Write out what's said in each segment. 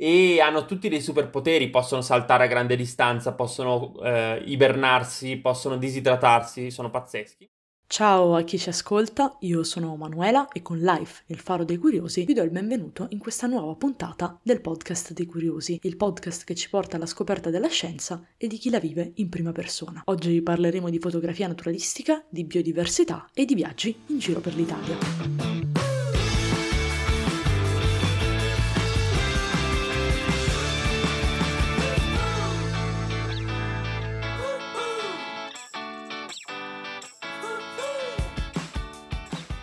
e hanno tutti dei superpoteri, possono saltare a grande distanza, possono eh, ibernarsi, possono disidratarsi, sono pazzeschi. Ciao a chi ci ascolta, io sono Manuela e con Life, il faro dei curiosi, vi do il benvenuto in questa nuova puntata del podcast dei curiosi, il podcast che ci porta alla scoperta della scienza e di chi la vive in prima persona. Oggi parleremo di fotografia naturalistica, di biodiversità e di viaggi in giro per l'Italia.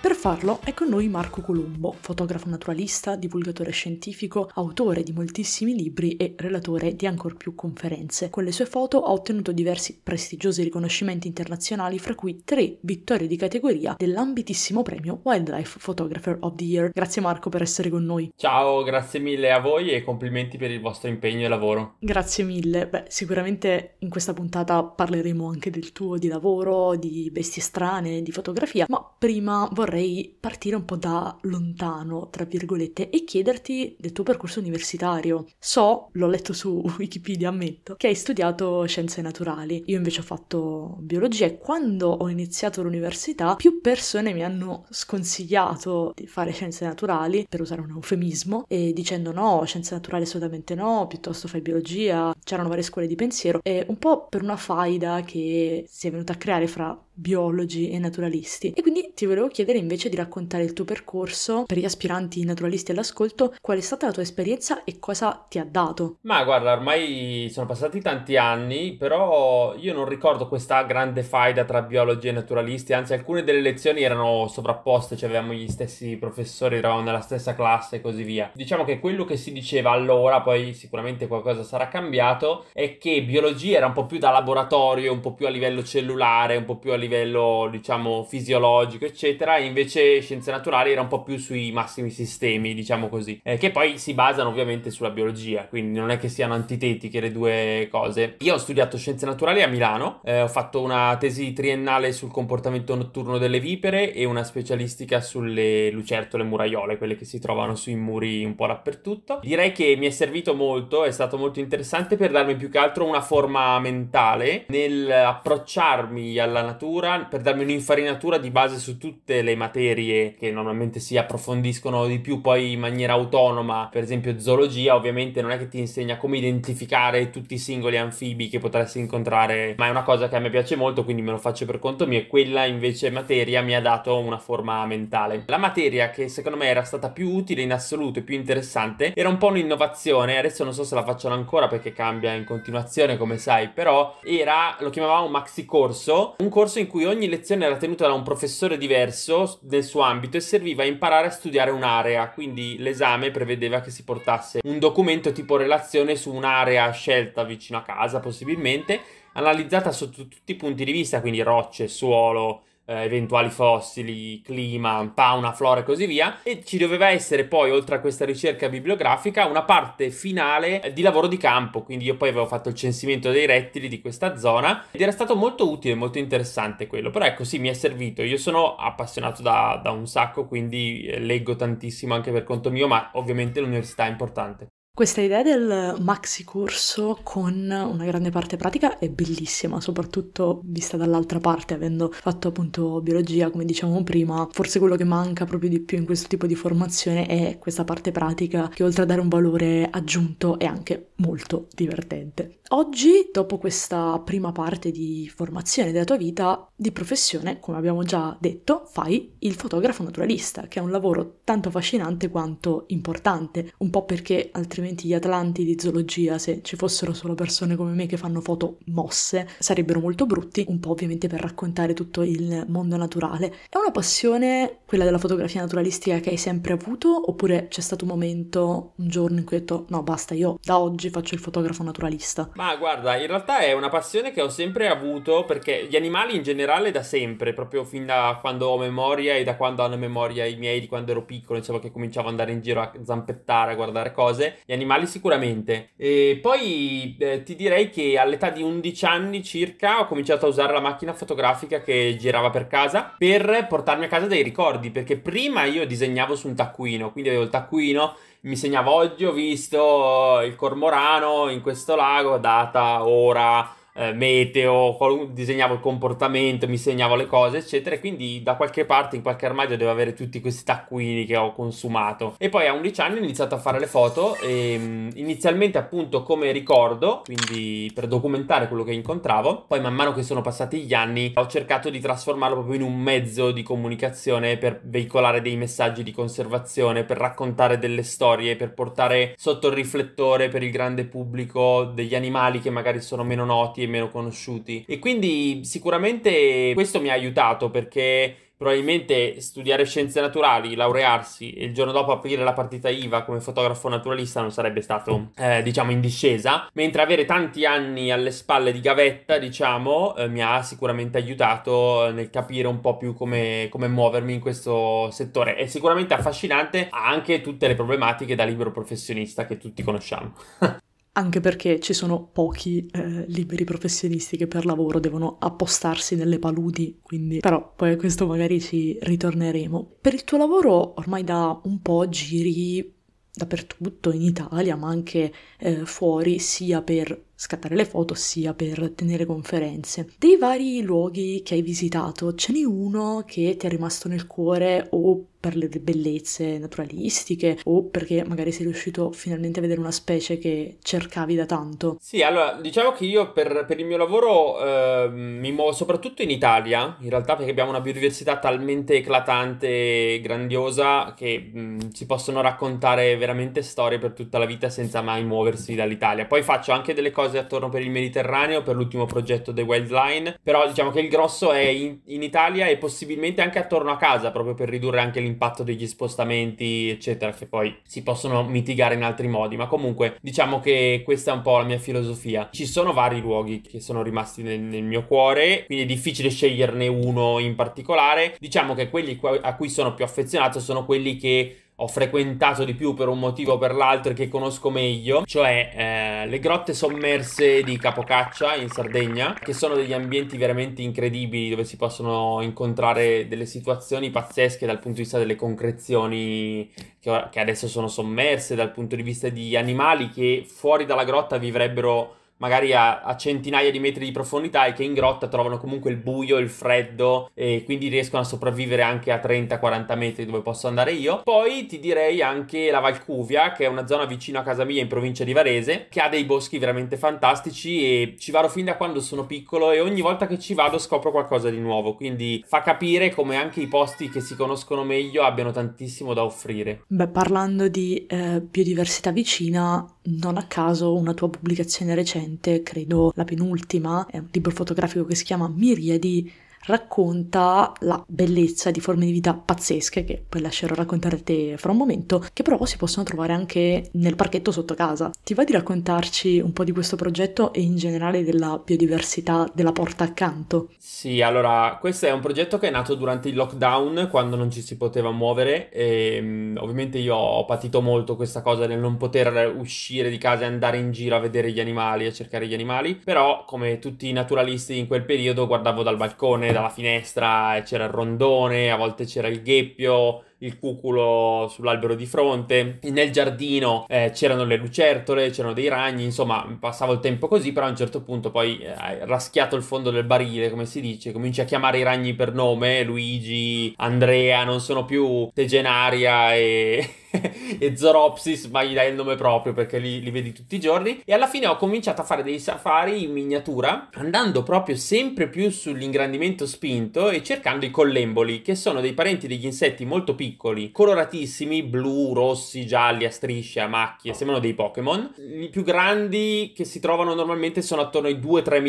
Per farlo è con noi Marco Colombo, fotografo naturalista, divulgatore scientifico, autore di moltissimi libri e relatore di ancor più conferenze. Con le sue foto ha ottenuto diversi prestigiosi riconoscimenti internazionali, fra cui tre vittorie di categoria dell'ambitissimo premio Wildlife Photographer of the Year. Grazie Marco per essere con noi. Ciao, grazie mille a voi e complimenti per il vostro impegno e lavoro. Grazie mille. Beh, sicuramente in questa puntata parleremo anche del tuo di lavoro, di bestie strane, di fotografia, ma prima vorrei partire un po' da lontano, tra virgolette, e chiederti del tuo percorso universitario. So, l'ho letto su Wikipedia, ammetto, che hai studiato scienze naturali. Io invece ho fatto biologia e quando ho iniziato l'università più persone mi hanno sconsigliato di fare scienze naturali, per usare un eufemismo, e dicendo no, scienze naturali assolutamente no, piuttosto fai biologia, c'erano varie scuole di pensiero, e un po' per una faida che si è venuta a creare fra biologi e naturalisti. E quindi ti volevo chiedere invece di raccontare il tuo percorso per gli aspiranti naturalisti all'ascolto, qual è stata la tua esperienza e cosa ti ha dato? Ma guarda, ormai sono passati tanti anni, però io non ricordo questa grande faida tra biologi e naturalisti, anzi alcune delle lezioni erano sovrapposte, cioè avevamo gli stessi professori, eravamo nella stessa classe e così via. Diciamo che quello che si diceva allora, poi sicuramente qualcosa sarà cambiato, è che biologia era un po' più da laboratorio, un po' più a livello cellulare, un po' più a livello livello, diciamo, fisiologico, eccetera, e invece scienze naturali era un po' più sui massimi sistemi, diciamo così, eh, che poi si basano ovviamente sulla biologia, quindi non è che siano antitetiche le due cose. Io ho studiato scienze naturali a Milano, eh, ho fatto una tesi triennale sul comportamento notturno delle vipere e una specialistica sulle lucertole muraiole, quelle che si trovano sui muri un po' dappertutto. Direi che mi è servito molto, è stato molto interessante per darmi più che altro una forma mentale nell'approcciarmi alla natura un'infarinatura, per darmi un'infarinatura di base su tutte le materie che normalmente si approfondiscono di più poi in maniera autonoma, per esempio zoologia ovviamente non è che ti insegna come identificare tutti i singoli anfibi che potresti incontrare, ma è una cosa che a me piace molto, quindi me lo faccio per conto mio e quella invece materia mi ha dato una forma mentale. La materia che secondo me era stata più utile in assoluto e più interessante era un po' un'innovazione, adesso non so se la facciano ancora perché cambia in continuazione come sai, però era, lo chiamavamo maxi corso, un corso in in cui ogni lezione era tenuta da un professore diverso nel suo ambito e serviva a imparare a studiare un'area, quindi l'esame prevedeva che si portasse un documento tipo relazione su un'area scelta vicino a casa possibilmente, analizzata sotto tutti i punti di vista, quindi rocce, suolo, eh, eventuali fossili, clima, fauna, flora e così via. E ci doveva essere poi, oltre a questa ricerca bibliografica, una parte finale di lavoro di campo. Quindi io poi avevo fatto il censimento dei rettili di questa zona ed era stato molto utile, molto interessante quello. Però ecco, sì, mi è servito. Io sono appassionato da, da un sacco, quindi eh, leggo tantissimo anche per conto mio, ma ovviamente l'università è importante. Questa idea del maxi corso con una grande parte pratica è bellissima, soprattutto vista dall'altra parte, avendo fatto appunto biologia, come dicevamo prima, forse quello che manca proprio di più in questo tipo di formazione è questa parte pratica che oltre a dare un valore aggiunto è anche molto divertente. Oggi, dopo questa prima parte di formazione della tua vita, di professione, come abbiamo già detto, fai il fotografo naturalista, che è un lavoro tanto affascinante quanto importante, un po' perché altrimenti gli atlanti di zoologia, se ci fossero solo persone come me che fanno foto mosse, sarebbero molto brutti, un po' ovviamente per raccontare tutto il mondo naturale. È una passione, quella della fotografia naturalistica, che hai sempre avuto, oppure c'è stato un momento, un giorno in cui hai detto no, basta, io da oggi faccio il fotografo naturalista? Ma guarda, in realtà è una passione che ho sempre avuto perché gli animali in generale da sempre, proprio fin da quando ho memoria e da quando hanno memoria i miei di quando ero piccolo, insomma diciamo che cominciavo ad andare in giro a zampettare, a guardare cose, gli animali sicuramente. E poi eh, ti direi che all'età di 11 anni circa ho cominciato a usare la macchina fotografica che girava per casa per portarmi a casa dei ricordi, perché prima io disegnavo su un taccuino, quindi avevo il taccuino mi segnava oggi ho visto il cormorano in questo lago, data, ora, eh, meteo, disegnavo il comportamento, mi segnavo le cose, eccetera. E quindi da qualche parte, in qualche armadio, devo avere tutti questi taccuini che ho consumato. E poi a 11 anni ho iniziato a fare le foto, e, ehm, inizialmente appunto come ricordo, quindi per documentare quello che incontravo. Poi man mano che sono passati gli anni ho cercato di trasformarlo proprio in un mezzo di comunicazione per veicolare dei messaggi di conservazione, per raccontare delle storie, per portare sotto il riflettore per il grande pubblico degli animali che magari sono meno noti e meno conosciuti. E quindi sicuramente questo mi ha aiutato perché probabilmente studiare scienze naturali, laurearsi e il giorno dopo aprire la partita IVA come fotografo naturalista non sarebbe stato, eh, diciamo, in discesa, mentre avere tanti anni alle spalle di gavetta, diciamo, eh, mi ha sicuramente aiutato nel capire un po' più come, come, muovermi in questo settore. È sicuramente affascinante, anche tutte le problematiche da libero professionista che tutti conosciamo. anche perché ci sono pochi eh, liberi professionisti che per lavoro devono appostarsi nelle paludi, quindi però poi a questo magari ci ritorneremo. Per il tuo lavoro ormai da un po' giri dappertutto in Italia, ma anche eh, fuori, sia per scattare le foto sia per tenere conferenze. Dei vari luoghi che hai visitato, ce n'è uno che ti è rimasto nel cuore o per le bellezze naturalistiche o perché magari sei riuscito finalmente a vedere una specie che cercavi da tanto? Sì, allora diciamo che io per, per il mio lavoro eh, mi muovo soprattutto in Italia, in realtà perché abbiamo una biodiversità talmente eclatante e grandiosa che mh, si possono raccontare veramente storie per tutta la vita senza mai muoversi dall'Italia. Poi faccio anche delle cose cose attorno per il Mediterraneo, per l'ultimo progetto The Wild Line, però diciamo che il grosso è in, in Italia e possibilmente anche attorno a casa, proprio per ridurre anche l'impatto degli spostamenti, eccetera, che poi si possono mitigare in altri modi, ma comunque diciamo che questa è un po' la mia filosofia. Ci sono vari luoghi che sono rimasti nel, nel mio cuore, quindi è difficile sceglierne uno in particolare. Diciamo che quelli a cui sono più affezionato sono quelli che ho frequentato di più per un motivo o per l'altro e che conosco meglio, cioè eh, le grotte sommerse di Capocaccia in Sardegna, che sono degli ambienti veramente incredibili dove si possono incontrare delle situazioni pazzesche dal punto di vista delle concrezioni che, che adesso sono sommerse, dal punto di vista di animali che fuori dalla grotta vivrebbero magari a, a, centinaia di metri di profondità e che in grotta trovano comunque il buio, il freddo e quindi riescono a sopravvivere anche a 30-40 metri dove posso andare io. Poi ti direi anche la Valcuvia, che è una zona vicino a casa mia in provincia di Varese, che ha dei boschi veramente fantastici e ci vado fin da quando sono piccolo e ogni volta che ci vado scopro qualcosa di nuovo, quindi fa capire come anche i posti che si conoscono meglio abbiano tantissimo da offrire. Beh, parlando di eh, biodiversità vicina, non a caso una tua pubblicazione recente recente, credo la penultima, è un libro fotografico che si chiama Miriadi racconta la bellezza di forme di vita pazzesche, che poi lascerò raccontare a te fra un momento, che però si possono trovare anche nel parchetto sotto casa. Ti va di raccontarci un po' di questo progetto e in generale della biodiversità della porta accanto? Sì, allora, questo è un progetto che è nato durante il lockdown, quando non ci si poteva muovere e ehm, ovviamente io ho patito molto questa cosa del non poter uscire di casa e andare in giro a vedere gli animali, a cercare gli animali, però come tutti i naturalisti in quel periodo guardavo dal balcone dalla finestra c'era il rondone, a volte c'era il gheppio, il cuculo sull'albero di fronte, nel giardino eh, c'erano le lucertole, c'erano dei ragni, insomma passavo il tempo così, però a un certo punto poi eh, hai eh, raschiato il fondo del barile, come si dice, cominci a chiamare i ragni per nome, Luigi, Andrea, non sono più Tegenaria e... e Zoropsis, ma gli dai il nome proprio perché li, li, vedi tutti i giorni. E alla fine ho cominciato a fare dei safari in miniatura, andando proprio sempre più sull'ingrandimento spinto e cercando i collemboli, che sono dei parenti degli insetti molto piccoli piccoli, coloratissimi, blu, rossi, gialli, a strisce, a macchie, sembrano dei Pokémon. I più grandi che si trovano normalmente sono attorno ai 2-3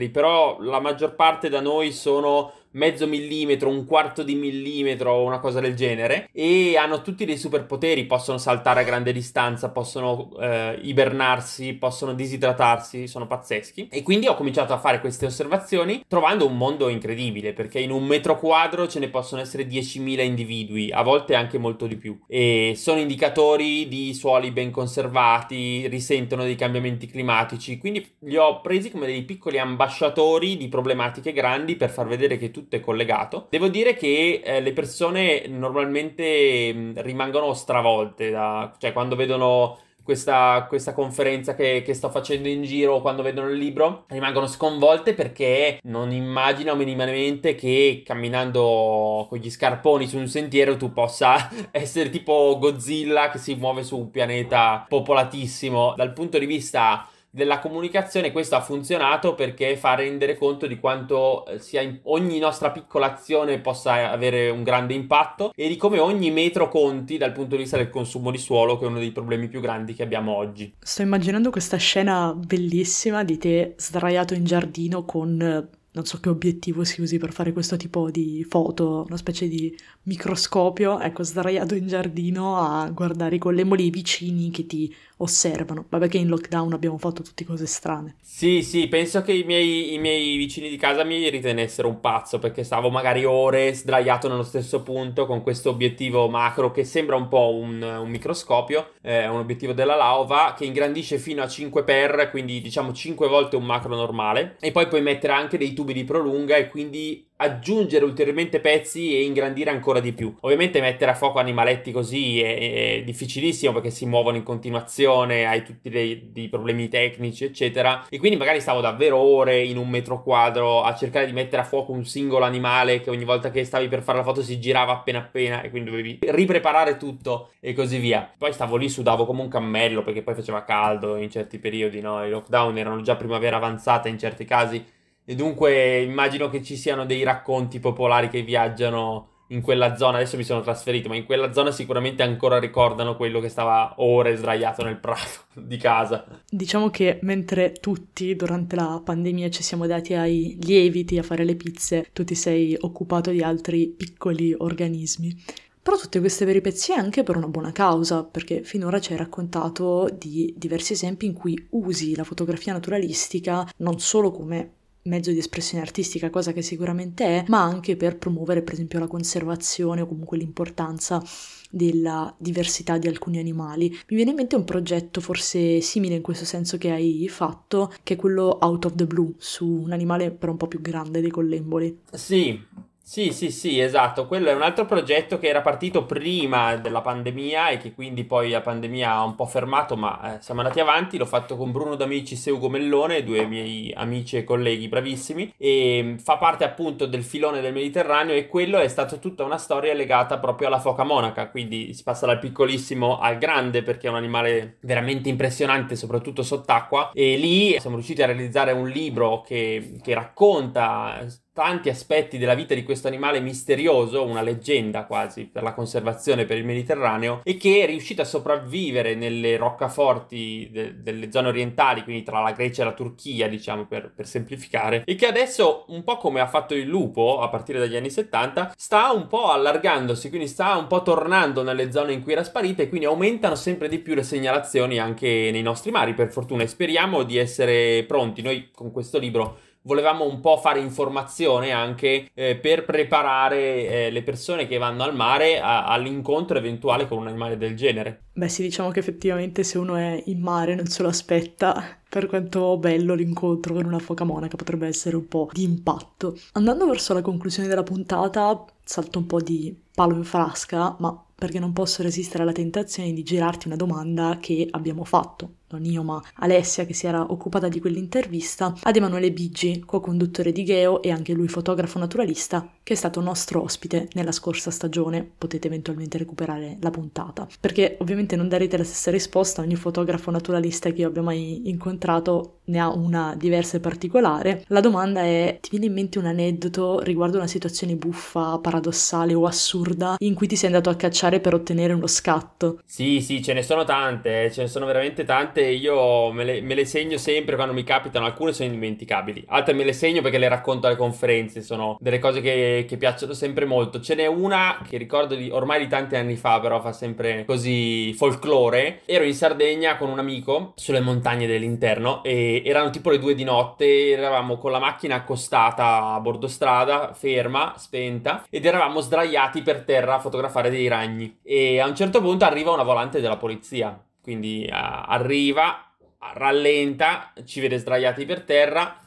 mm, però la maggior parte da noi sono mezzo millimetro, un quarto di millimetro o una cosa del genere. E hanno tutti dei superpoteri, possono saltare a grande distanza, possono eh, ibernarsi, possono disidratarsi, sono pazzeschi. E quindi ho cominciato a fare queste osservazioni trovando un mondo incredibile, perché in un metro quadro ce ne possono essere 10.000 individui, a volte anche molto di più. E sono indicatori di suoli ben conservati, risentono dei cambiamenti climatici, quindi li ho presi come dei piccoli ambasciatori di problematiche grandi per far vedere che tutti tutto è collegato. Devo dire che eh, le persone normalmente mm, rimangono stravolte, da, cioè quando vedono questa, questa, conferenza che, che, sto facendo in giro o quando vedono il libro rimangono sconvolte perché non immagino minimamente che camminando con gli scarponi su un sentiero tu possa essere tipo Godzilla che si muove su un pianeta popolatissimo dal punto di vista della comunicazione questo ha funzionato perché fa rendere conto di quanto eh, in, ogni nostra piccola azione possa avere un grande impatto e di come ogni metro conti dal punto di vista del consumo di suolo che è uno dei problemi più grandi che abbiamo oggi. Sto immaginando questa scena bellissima di te sdraiato in giardino con eh, non so che obiettivo si usi per fare questo tipo di foto, una specie di microscopio, ecco, sdraiato in giardino a guardare i collemoli vicini che ti osservano. Vabbè che in lockdown abbiamo fatto tutte cose strane. Sì, sì, penso che i miei, i miei vicini di casa mi ritenessero un pazzo perché stavo magari ore sdraiato nello stesso punto con questo obiettivo macro che sembra un po' un, un microscopio, eh, un obiettivo della LAOVA che ingrandisce fino a 5 x quindi diciamo 5 volte un macro normale e poi puoi mettere anche dei tubi di prolunga e quindi aggiungere ulteriormente pezzi e ingrandire ancora di più. Ovviamente mettere a fuoco animaletti così è, è difficilissimo perché si muovono in continuazione comunicazione, hai tutti dei, dei, problemi tecnici, eccetera. E quindi magari stavo davvero ore in un metro quadro a cercare di mettere a fuoco un singolo animale che ogni volta che stavi per fare la foto si girava appena appena e quindi dovevi ripreparare tutto e così via. Poi stavo lì, sudavo come un cammello perché poi faceva caldo in certi periodi, no? I lockdown erano già primavera avanzata in certi casi. E dunque immagino che ci siano dei racconti popolari che viaggiano in quella zona, adesso mi sono trasferito, ma in quella zona sicuramente ancora ricordano quello che stava ore sdraiato nel prato di casa. Diciamo che mentre tutti durante la pandemia ci siamo dati ai lieviti, a fare le pizze, tu ti sei occupato di altri piccoli organismi. Però tutte queste peripezie anche per una buona causa, perché finora ci hai raccontato di diversi esempi in cui usi la fotografia naturalistica non solo come mezzo di espressione artistica, cosa che sicuramente è, ma anche per promuovere per esempio la conservazione o comunque l'importanza della diversità di alcuni animali. Mi viene in mente un progetto forse simile in questo senso che hai fatto, che è quello Out of the Blue, su un animale però un po' più grande dei collemboli. Sì, sì, sì, sì, esatto. Quello è un altro progetto che era partito prima della pandemia e che quindi poi la pandemia ha un po' fermato, ma eh, siamo andati avanti. L'ho fatto con Bruno D'Amici e Ugo Mellone, due miei amici e colleghi bravissimi, e fa parte appunto del filone del Mediterraneo e quello è stata tutta una storia legata proprio alla foca monaca, quindi si passa dal piccolissimo al grande perché è un animale veramente impressionante, soprattutto sott'acqua. E lì siamo riusciti a realizzare un libro che, che racconta tanti aspetti della vita di questo animale misterioso, una leggenda quasi per la conservazione per il Mediterraneo, e che è riuscito a sopravvivere nelle roccaforti de- delle zone orientali, quindi tra la Grecia e la Turchia, diciamo per, per, semplificare, e che adesso, un po' come ha fatto il lupo a partire dagli anni 70, sta un po' allargandosi, quindi sta un po' tornando nelle zone in cui era sparita e quindi aumentano sempre di più le segnalazioni anche nei nostri mari, per fortuna, e speriamo di essere pronti. Noi con questo libro volevamo un po' fare informazione anche eh, per preparare eh, le persone che vanno al mare a- all'incontro eventuale con un animale del genere. Beh sì, diciamo che effettivamente se uno è in mare non se lo aspetta, per quanto bello l'incontro con una foca monaca potrebbe essere un po' di impatto. Andando verso la conclusione della puntata, salto un po' di palo in frasca, ma perché non posso resistere alla tentazione di girarti una domanda che abbiamo fatto non io ma Alessia che si era occupata di quell'intervista, ad Emanuele Biggi, co-conduttore di Geo e anche lui fotografo naturalista, che è stato nostro ospite nella scorsa stagione. Potete eventualmente recuperare la puntata, perché ovviamente non darete la stessa risposta, ogni fotografo naturalista che io abbia mai incontrato ne ha una diversa e particolare. La domanda è: ti viene in mente un aneddoto riguardo una situazione buffa, paradossale o assurda in cui ti sei andato a cacciare per ottenere uno scatto? Sì, sì, ce ne sono tante, eh, ce ne sono veramente tante carte io me le, me le, segno sempre quando mi capitano, alcune sono indimenticabili, altre me le segno perché le racconto alle conferenze, sono delle cose che, che piacciono sempre molto. Ce n'è una che ricordo di, ormai di tanti anni fa, però fa sempre così folklore. Ero in Sardegna con un amico sulle montagne dell'interno e erano tipo le due di notte, eravamo con la macchina accostata a bordo strada, ferma, spenta, ed eravamo sdraiati per terra a fotografare dei ragni. E a un certo punto arriva una volante della polizia quindi uh, arriva, rallenta, ci vede sdraiati per terra,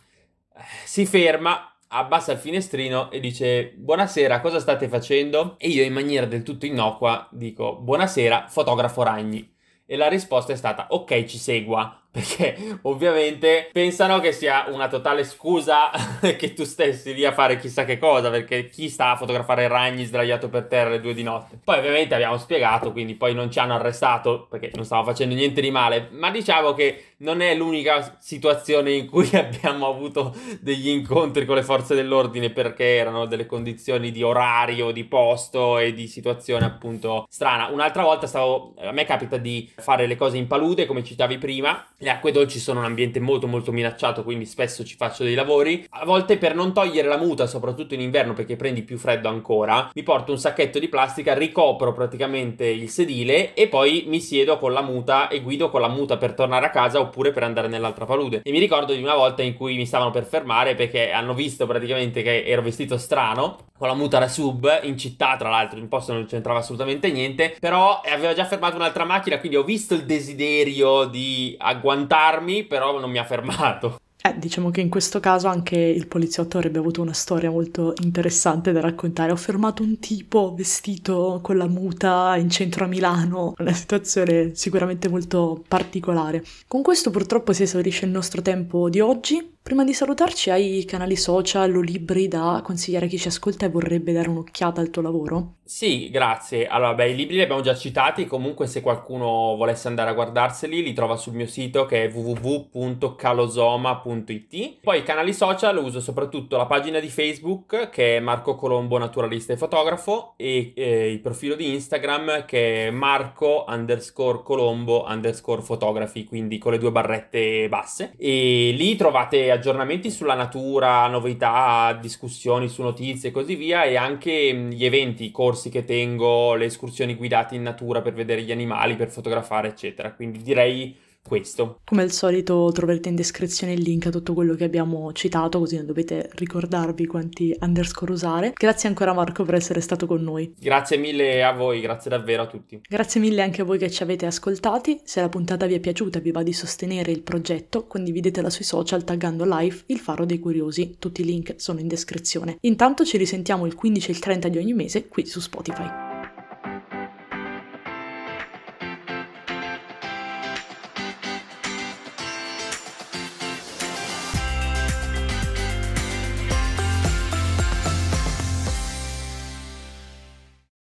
eh, si ferma, abbassa il finestrino e dice buonasera, cosa state facendo? E io in maniera del tutto innocua dico buonasera, fotografo ragni. E la risposta è stata ok, ci segua perché ovviamente pensano che sia una totale scusa che tu stessi lì a fare chissà che cosa, perché chi sta a fotografare ragni sdraiato per terra alle due di notte. Poi ovviamente abbiamo spiegato, quindi poi non ci hanno arrestato perché non stavo facendo niente di male, ma diciamo che non è l'unica situazione in cui abbiamo avuto degli incontri con le forze dell'ordine perché erano delle condizioni di orario, di posto e di situazione appunto strana. Un'altra volta stavo a me capita di fare le cose in palude, come citavi prima, le acque dolci sono un ambiente molto molto minacciato, quindi spesso ci faccio dei lavori. A volte per non togliere la muta, soprattutto in inverno perché prendi più freddo ancora, mi porto un sacchetto di plastica, ricopro praticamente il sedile e poi mi siedo con la muta e guido con la muta per tornare a casa oppure per andare nell'altra palude. E mi ricordo di una volta in cui mi stavano per fermare perché hanno visto praticamente che ero vestito strano, con la muta da sub in città, tra l'altro in posto non c'entrava assolutamente niente, però aveva già fermato un'altra macchina, quindi ho visto il desiderio di agguardare agguantarmi, però non mi ha fermato. Eh, diciamo che in questo caso anche il poliziotto avrebbe avuto una storia molto interessante da raccontare. Ho fermato un tipo vestito con la muta in centro a Milano, una situazione sicuramente molto particolare. Con questo purtroppo si esaurisce il nostro tempo di oggi. Prima di salutarci hai canali social o libri da consigliare a chi ci ascolta e vorrebbe dare un'occhiata al tuo lavoro? Sì, grazie. Allora, beh, i libri li abbiamo già citati, comunque se qualcuno volesse andare a guardarseli li trova sul mio sito che è www.calosoma.it. Poi i canali social uso soprattutto la pagina di Facebook che è Marco Colombo naturalista e fotografo e eh, il profilo di Instagram che è Marco underscore Colombo underscore fotografi, quindi con le due barrette basse. E lì trovate aggiornamenti sulla natura, novità, discussioni su notizie e così via, e anche mm, gli eventi, i corsi che tengo, le escursioni guidate in natura per vedere gli animali, per fotografare, eccetera. Quindi direi questo. Come al solito troverete in descrizione il link a tutto quello che abbiamo citato, così non dovete ricordarvi quanti underscore usare. Grazie ancora Marco per essere stato con noi. Grazie mille a voi, grazie davvero a tutti. Grazie mille anche a voi che ci avete ascoltati. Se la puntata vi è piaciuta vi va di sostenere il progetto, condividetela sui social taggando live il faro dei curiosi. Tutti i link sono in descrizione. Intanto ci risentiamo il 15 e il 30 di ogni mese qui su Spotify.